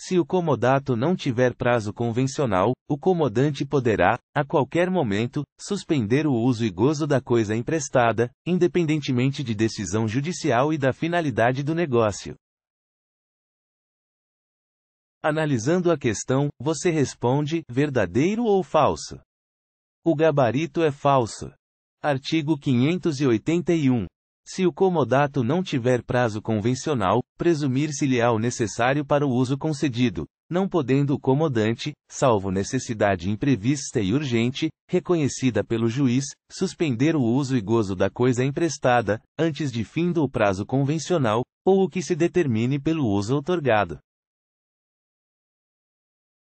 Se o comodato não tiver prazo convencional, o comodante poderá, a qualquer momento, suspender o uso e gozo da coisa emprestada, independentemente de decisão judicial e da finalidade do negócio. Analisando a questão, você responde: verdadeiro ou falso? O gabarito é falso. Artigo 581. Se o comodato não tiver prazo convencional, presumir-se-lhe ao necessário para o uso concedido, não podendo o comodante, salvo necessidade imprevista e urgente, reconhecida pelo juiz, suspender o uso e gozo da coisa emprestada, antes de fim do prazo convencional, ou o que se determine pelo uso outorgado.